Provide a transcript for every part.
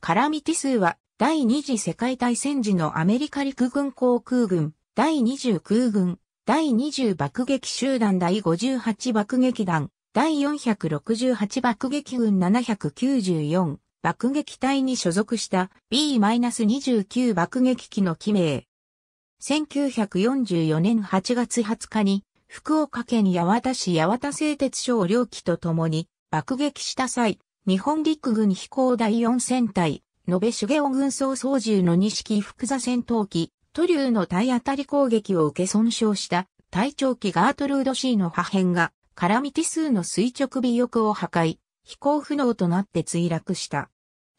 カラミティ数は第二次世界大戦時のアメリカ陸軍航空軍、第20空軍、第20爆撃集団第58爆撃団、第468爆撃軍794爆撃隊に所属した B-29 爆撃機の機名。1944年8月20日に福岡県八幡市八幡製鉄所を両機と共に爆撃した際、日本陸軍飛行第4戦隊、延べ重雄軍総操縦の二式福座戦闘機、トリューの体当たり攻撃を受け損傷した、隊長機ガートルード C の破片が、カラミティ数の垂直尾翼を破壊、飛行不能となって墜落した。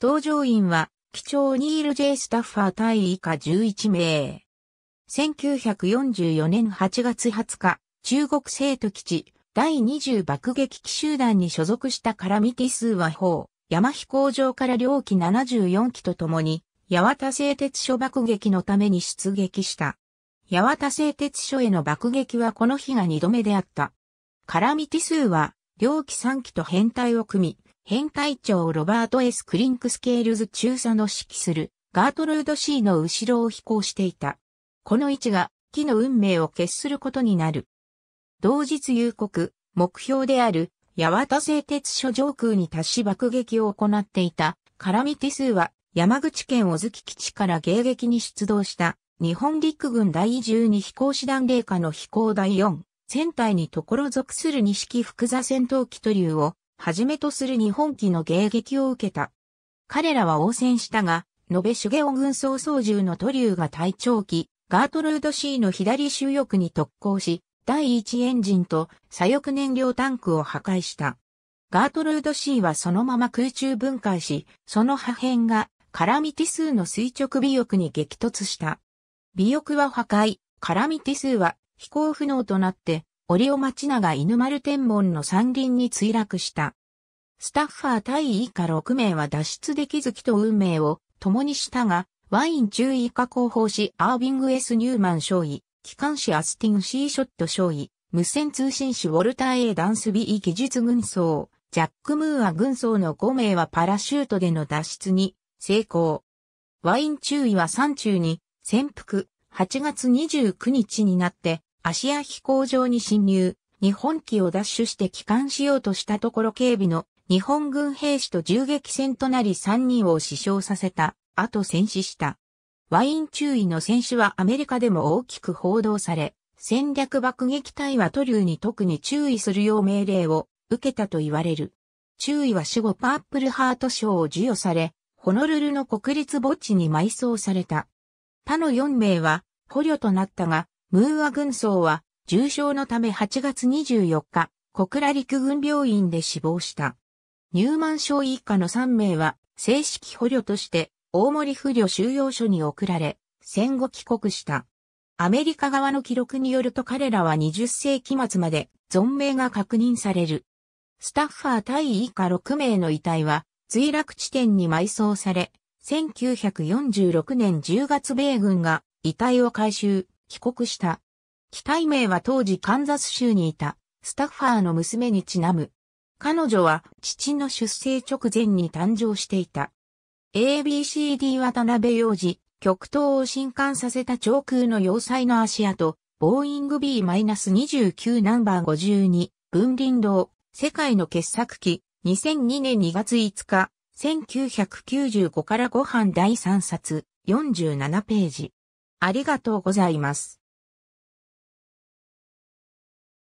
搭乗員は、機長ニール・ J・ スタッファー隊以下11名。1944年8月20日、中国生徒基地、第20爆撃機集団に所属したカラミティスは砲、山飛行場から両機74機と共に、八幡製鉄所爆撃のために出撃した。八幡製鉄所への爆撃はこの日が2度目であった。カラミティスは、両機3機と編隊を組み、編隊長ロバート・ S・ クリンクスケールズ中佐の指揮する、ガートルード C の後ろを飛行していた。この位置が、機の運命を決することになる。同日夕刻、目標である八幡製鉄所上空に達し爆撃を行っていた、絡み手数は山口県小月基地から迎撃に出動した日本陸軍第12飛行士団霊下の飛行第4戦隊にところ属する式複座戦闘機とーをはじめとする日本機の迎撃を受けた。彼らは応戦したが、延べゲオ軍総操縦のトリューが隊長機、ガートルード C の左主翼に特攻し、第1エンジンと左翼燃料タンクを破壊した。ガートルード C はそのまま空中分解し、その破片がカラミティ数の垂直尾翼に激突した。尾翼は破壊、カラミティ数は飛行不能となって、オリオマチが犬丸天文の山林に墜落した。スタッファー対以下6名は脱出できずきと運命を共にしたが、ワイン中以下広報しアービング S ニューマン少尉、機関士アスティン・シーショット少尉、無線通信士ウォルター・エ A ダンスビー技術軍曹、ジャック・ムーア軍曹の5名はパラシュートでの脱出に成功。ワイン注意は山中に潜伏8月29日になってアシア飛行場に侵入、日本機を奪取して帰還しようとしたところ警備の日本軍兵士と銃撃戦となり3人を死傷させた、後戦死した。ワイン注意の選手はアメリカでも大きく報道され、戦略爆撃隊はトリューに特に注意するよう命令を受けたと言われる。注意は死後パープルハート賞を授与され、ホノルルの国立墓地に埋葬された。他の4名は捕虜となったが、ムーア軍曹は重傷のため8月24日、小倉陸軍病院で死亡した。マン賞以下の3名は正式捕虜として大森不慮収容所に送られ、戦後帰国した。アメリカ側の記録によると彼らは20世紀末まで存命が確認される。スタッファー対以下6名の遺体は墜落地点に埋葬され、1946年10月米軍が遺体を回収、帰国した。機体名は当時カンザス州にいたスタッファーの娘にちなむ。彼女は父の出生直前に誕生していた。ABCD 渡辺洋次、極東を震撼させた長空の要塞の足跡、ボーイング B-29 ナンバー52、文林堂、世界の傑作記、2002年2月5日、1995からご飯第3冊、47ページ。ありがとうございます。